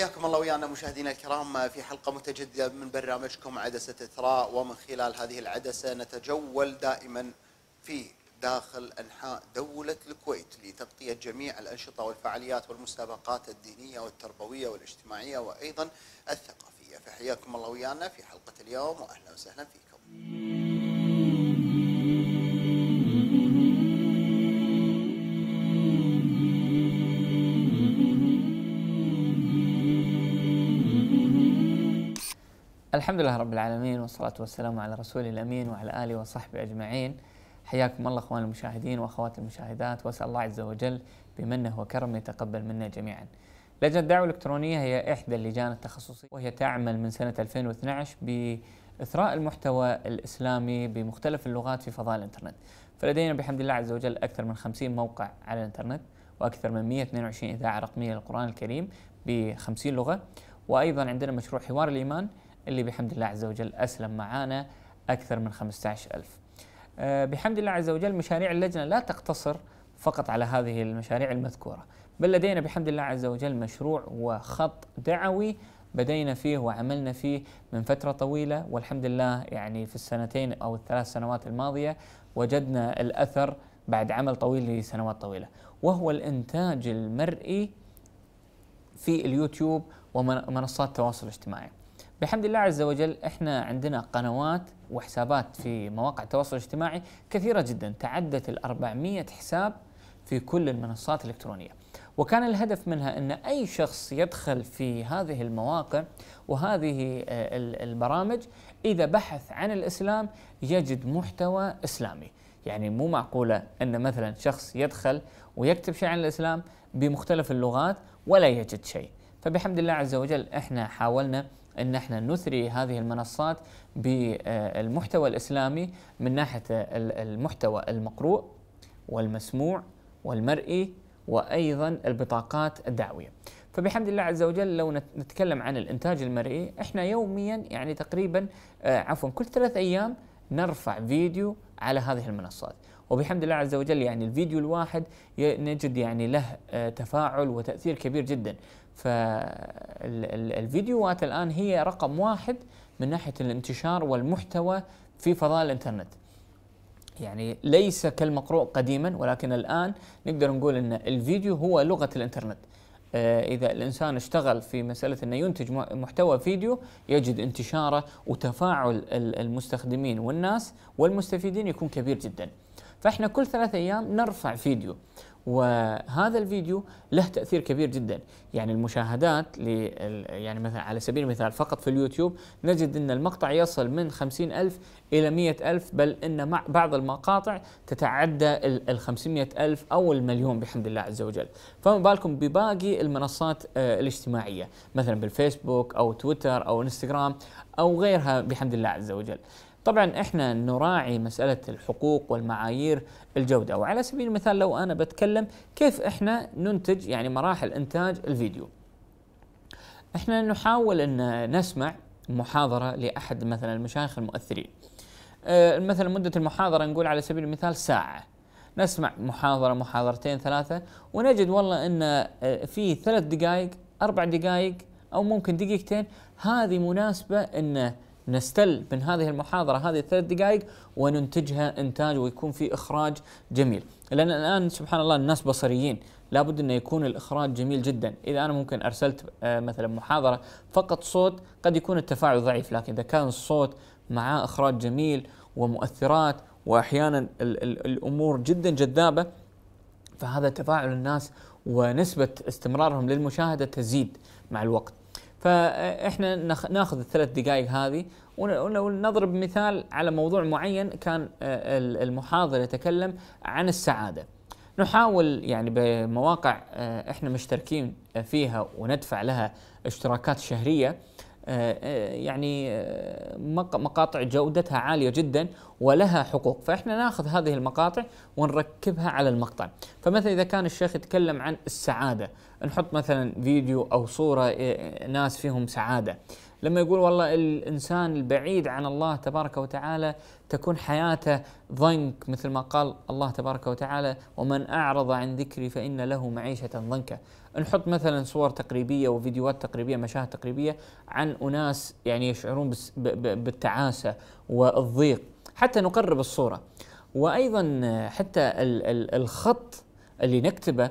حياكم الله ويانا مشاهدينا الكرام في حلقة متجددة من برنامجكم عدسة إثراء ومن خلال هذه العدسة نتجول دائما في داخل أنحاء دولة الكويت لتغطية جميع الأنشطة والفعاليات والمسابقات الدينية والتربوية والاجتماعية وأيضا الثقافية فحياكم الله ويانا في حلقة اليوم وأهلا وسهلا فيكم الحمد لله رب العالمين والصلاة والسلام على رسول الأمين وعلى آله وصحبه أجمعين حياكم الله أخوان المشاهدين وأخوات المشاهدات وأسأل الله عز وجل بمنه وكرمه يتقبل منا جميعا لجنة الدعوة الإلكترونية هي إحدى اللجان التخصصية وهي تعمل من سنة 2012 بإثراء المحتوى الإسلامي بمختلف اللغات في فضاء الإنترنت فلدينا بحمد الله عز وجل أكثر من 50 موقع على الإنترنت وأكثر من 122 إذاعة رقمية للقرآن الكريم ب 50 لغة وأيضا عندنا مشروع حوار الإيمان اللي بحمد الله عز وجل أسلم معانا أكثر من 15 ألف آه، بحمد الله عز وجل مشاريع اللجنة لا تقتصر فقط على هذه المشاريع المذكورة بل لدينا بحمد الله عز وجل مشروع وخط دعوي بدينا فيه وعملنا فيه من فترة طويلة والحمد لله يعني في السنتين أو الثلاث سنوات الماضية وجدنا الأثر بعد عمل طويل لسنوات طويلة وهو الإنتاج المرئي في اليوتيوب ومنصات التواصل الاجتماعي بحمد الله عز وجل احنا عندنا قنوات وحسابات في مواقع التواصل الاجتماعي كثيرة جدا تعدت ال 400 حساب في كل المنصات الإلكترونية وكان الهدف منها أن أي شخص يدخل في هذه المواقع وهذه آه، البرامج إذا بحث عن الإسلام يجد محتوى إسلامي يعني مو معقولة أن مثلا شخص يدخل ويكتب شيء عن الإسلام بمختلف اللغات ولا يجد شيء فبحمد الله عز وجل احنا حاولنا ان احنا نثري هذه المنصات بالمحتوى الاسلامي من ناحيه المحتوى المقروء والمسموع والمرئي وايضا البطاقات الدعويه. فبحمد الله عز وجل لو نتكلم عن الانتاج المرئي احنا يوميا يعني تقريبا آه، عفوا كل ثلاث ايام نرفع فيديو على هذه المنصات وبحمد الله عز وجل يعني الفيديو الواحد نجد يعني له آه، تفاعل وتأثير كبير جدا فالفيديوهات الآن هي رقم واحد من ناحية الانتشار والمحتوى في فضاء الانترنت يعني ليس كالمقروء قديما ولكن الآن نقدر نقول أن الفيديو هو لغة الانترنت آه، إذا الإنسان اشتغل في مسألة أنه ينتج محتوى فيديو يجد انتشاره وتفاعل المستخدمين والناس والمستفيدين يكون كبير جدا فإحنا كل ثلاثة أيام نرفع فيديو وهذا الفيديو له تاثير كبير جدا يعني المشاهدات يعني مثلا على سبيل المثال فقط في اليوتيوب نجد ان المقطع يصل من 50 ألف الى 100 ألف بل ان مع بعض المقاطع تتعدى ال 500 ألف او المليون بحمد الله عز وجل فما بالكم بباقي المنصات آه، الاجتماعيه مثلا بالفيسبوك او تويتر او انستغرام او غيرها بحمد الله عز وجل طبعا احنا نراعي مساله الحقوق والمعايير الجوده وعلى سبيل المثال لو انا بتكلم كيف احنا ننتج يعني مراحل انتاج الفيديو احنا نحاول ان نسمع محاضره لاحد مثلا المشايخ المؤثرين أه مثلا مده المحاضره نقول على سبيل المثال ساعه نسمع محاضره محاضرتين ثلاثه ونجد والله ان آه، في ثلاث دقائق اربع دقائق او ممكن دقيقتين هذه مناسبه انه نستل من هذه المحاضرة هذه الثلاث دقائق وننتجها إنتاج ويكون في إخراج جميل لأن الآن سبحان الله الناس بصريين لابد أن يكون الإخراج جميل جدا إذا أنا ممكن أرسلت آه، مثلا محاضرة فقط صوت قد يكون التفاعل ضعيف لكن إذا كان الصوت معاه إخراج جميل ومؤثرات وأحيانا الـ الـ الأمور جدا جذابة فهذا تفاعل الناس ونسبة استمرارهم للمشاهدة تزيد مع الوقت فاحنا ناخذ الثلاث دقائق هذه ونضرب مثال على موضوع معين كان آه، المحاضر يتكلم عن السعاده. نحاول يعني بمواقع آه، احنا مشتركين فيها وندفع لها اشتراكات شهريه آه، يعني مقاطع جودتها عالية جدا ولها حقوق فإحنا ناخذ هذه المقاطع ونركبها على المقطع فمثلا إذا كان الشيخ يتكلم عن السعادة نحط مثلا فيديو او صوره إيه، ناس فيهم سعاده لما يقول والله الانسان البعيد عن الله تبارك وتعالى تكون حياته ضنك مثل ما قال الله تبارك وتعالى ومن اعرض عن ذكري فان له معيشه ضنكا نحط مثلا صور تقريبيه وفيديوهات تقريبيه مشاهد تقريبيه عن اناس يعني يشعرون بالتعاسه والضيق حتى نقرب الصوره وايضا حتى الخط اللي نكتبه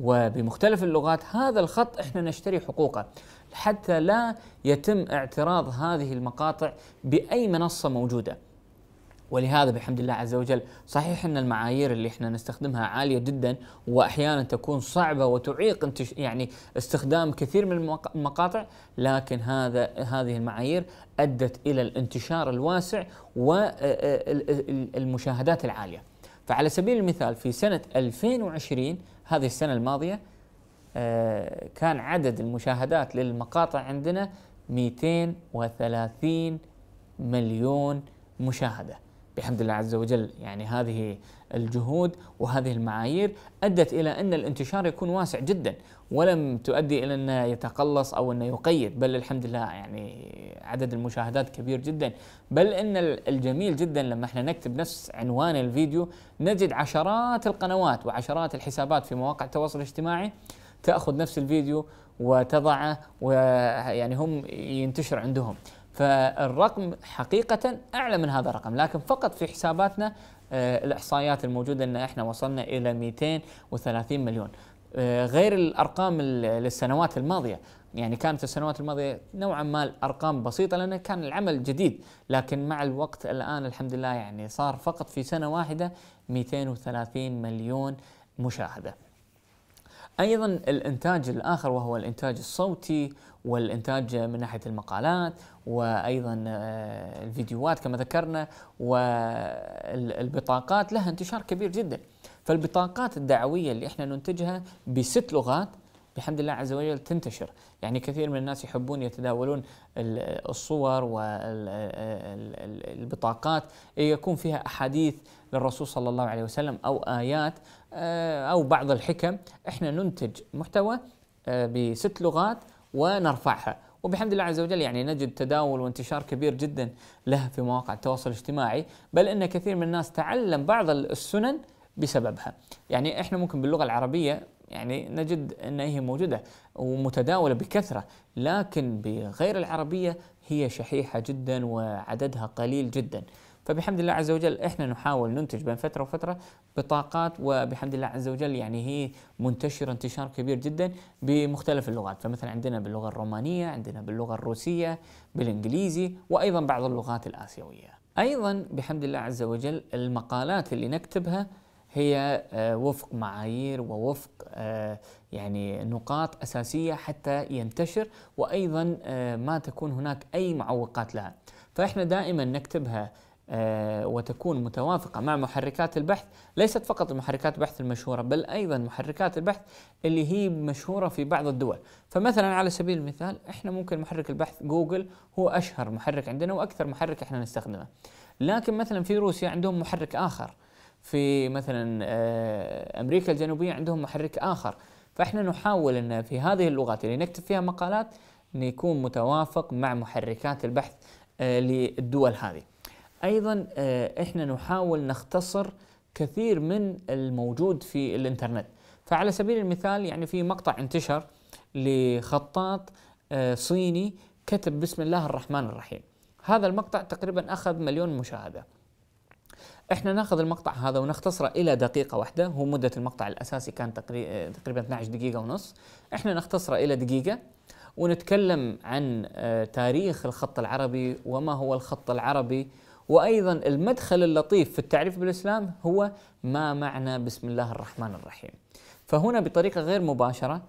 وبمختلف اللغات هذا الخط احنا نشتري حقوقه حتى لا يتم اعتراض هذه المقاطع باي منصه موجوده. ولهذا بحمد الله عز وجل صحيح ان المعايير اللي احنا نستخدمها عاليه جدا واحيانا تكون صعبه وتعيق يعني استخدام كثير من المقاطع لكن هذا هذه المعايير ادت الى الانتشار الواسع والمشاهدات العاليه. فعلى سبيل المثال في سنه 2020 هذه السنه الماضيه آه، كان عدد المشاهدات للمقاطع عندنا 230 مليون مشاهده بحمد الله عز وجل يعني هذه الجهود وهذه المعايير ادت الى ان الانتشار يكون واسع جدا ولم تؤدي الى انه يتقلص او انه يقيد بل الحمد لله يعني عدد المشاهدات كبير جدا بل ان الجميل جدا لما احنا نكتب نفس عنوان الفيديو نجد عشرات القنوات وعشرات الحسابات في مواقع التواصل الاجتماعي تاخذ نفس الفيديو وتضعه ويعني هم ينتشر عندهم فالرقم حقيقة أعلى من هذا الرقم لكن فقط في حساباتنا آه، الإحصائيات الموجودة أن إحنا وصلنا إلى 230 مليون آه، غير الأرقام للسنوات الماضية يعني كانت السنوات الماضية نوعا ما الأرقام بسيطة لأن كان العمل جديد لكن مع الوقت الآن الحمد لله يعني صار فقط في سنة واحدة 230 مليون مشاهدة ايضا الانتاج الاخر وهو الانتاج الصوتي والانتاج من ناحيه المقالات وايضا آه، الفيديوهات كما ذكرنا والبطاقات لها انتشار كبير جدا فالبطاقات الدعويه اللي احنا ننتجها بست لغات بحمد الله عز وجل تنتشر يعني كثير من الناس يحبون يتداولون الصور والبطاقات يكون فيها أحاديث للرسول صلى الله عليه وسلم أو آيات آه، أو بعض الحكم إحنا ننتج محتوى آه، بست لغات ونرفعها وبحمد الله عز وجل يعني نجد تداول وانتشار كبير جدا لها في مواقع التواصل الاجتماعي بل ان كثير من الناس تعلم بعض السنن بسببها يعني احنا ممكن باللغه العربيه يعني نجد أن هي موجودة ومتداولة بكثرة لكن بغير العربية هي شحيحة جدا وعددها قليل جدا فبحمد الله عز وجل احنا نحاول ننتج بين فتره وفتره بطاقات وبحمد الله عز وجل يعني هي منتشره انتشار كبير جدا بمختلف اللغات، فمثلا عندنا باللغه الرومانيه، عندنا باللغه الروسيه، بالانجليزي وايضا بعض اللغات الاسيويه. ايضا بحمد الله عز وجل المقالات اللي نكتبها هي آه، وفق معايير ووفق آه، يعني نقاط أساسية حتى ينتشر وأيضا آه، ما تكون هناك أي معوقات لها فإحنا دائما نكتبها وتكون متوافقة مع محركات البحث ليست فقط محركات البحث المشهورة بل أيضا محركات البحث اللي هي مشهورة في بعض الدول فمثلا على سبيل المثال إحنا ممكن محرك البحث جوجل هو أشهر محرك عندنا وأكثر محرك إحنا نستخدمه لكن مثلا في روسيا عندهم محرك آخر في مثلا آه، امريكا الجنوبيه عندهم محرك اخر فاحنا نحاول ان في هذه اللغات اللي نكتب فيها مقالات ان يكون متوافق مع محركات البحث آه، للدول هذه ايضا آه، احنا نحاول نختصر كثير من الموجود في الانترنت فعلى سبيل المثال يعني في مقطع انتشر لخطاط صيني كتب بسم الله الرحمن الرحيم هذا المقطع تقريبا اخذ مليون مشاهده احنا ناخذ المقطع هذا ونختصره الى دقيقه واحده هو مده المقطع الاساسي كان تقريبا 12 دقيقه ونص احنا نختصره الى دقيقه ونتكلم عن آه، تاريخ الخط العربي وما هو الخط العربي وايضا المدخل اللطيف في التعريف بالاسلام هو ما معنى بسم الله الرحمن الرحيم. فهنا بطريقه غير مباشره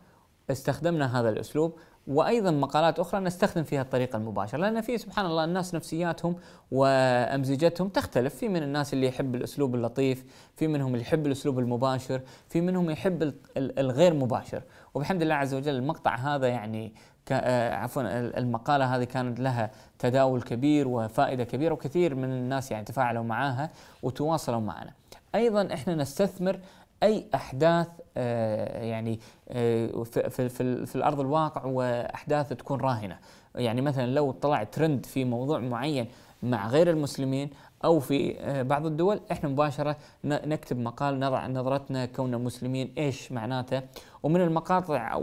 استخدمنا هذا الاسلوب وايضا مقالات اخرى نستخدم فيها الطريقه المباشره لان في سبحان الله الناس نفسياتهم وامزجتهم تختلف في من الناس اللي يحب الاسلوب اللطيف في منهم اللي يحب الاسلوب المباشر في منهم يحب الغير مباشر وبحمد الله عز وجل المقطع هذا يعني آه، عفوا المقاله هذه كانت لها تداول كبير وفائده كبيره وكثير من الناس يعني تفاعلوا معاها وتواصلوا معنا ايضا احنا نستثمر اي احداث آه، يعني آه، في, في, في الارض الواقع واحداث تكون راهنه يعني مثلا لو طلع ترند في موضوع معين مع غير المسلمين او في آه، بعض الدول احنا مباشره نكتب مقال نضع نظرتنا كوننا مسلمين ايش معناته ومن المقاطع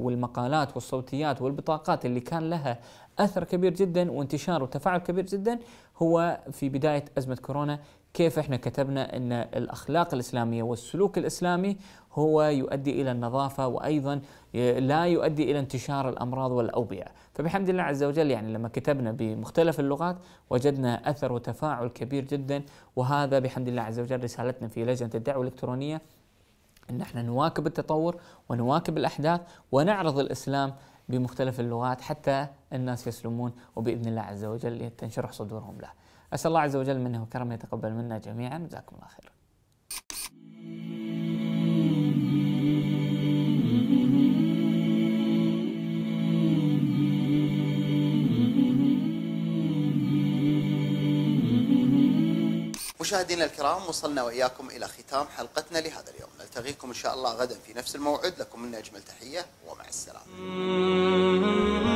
والمقالات والصوتيات والبطاقات اللي كان لها اثر كبير جدا وانتشار وتفاعل كبير جدا هو في بدايه ازمه كورونا كيف احنا كتبنا ان الاخلاق الاسلاميه والسلوك الاسلامي هو يؤدي الى النظافه وايضا لا يؤدي الى انتشار الامراض والاوبئه، فبحمد الله عز وجل يعني لما كتبنا بمختلف اللغات وجدنا اثر وتفاعل كبير جدا وهذا بحمد الله عز وجل رسالتنا في لجنه الدعوه الالكترونيه ان احنا نواكب التطور ونواكب الاحداث ونعرض الاسلام بمختلف اللغات حتى الناس يسلمون وباذن الله عز وجل تنشرح صدورهم له. أسأل الله عز وجل منه وكرمه يتقبل منا جميعا جزاكم الله خير مشاهدينا الكرام وصلنا واياكم الى ختام حلقتنا لهذا اليوم، نلتقيكم ان شاء الله غدا في نفس الموعد، لكم منا اجمل تحيه ومع السلامه.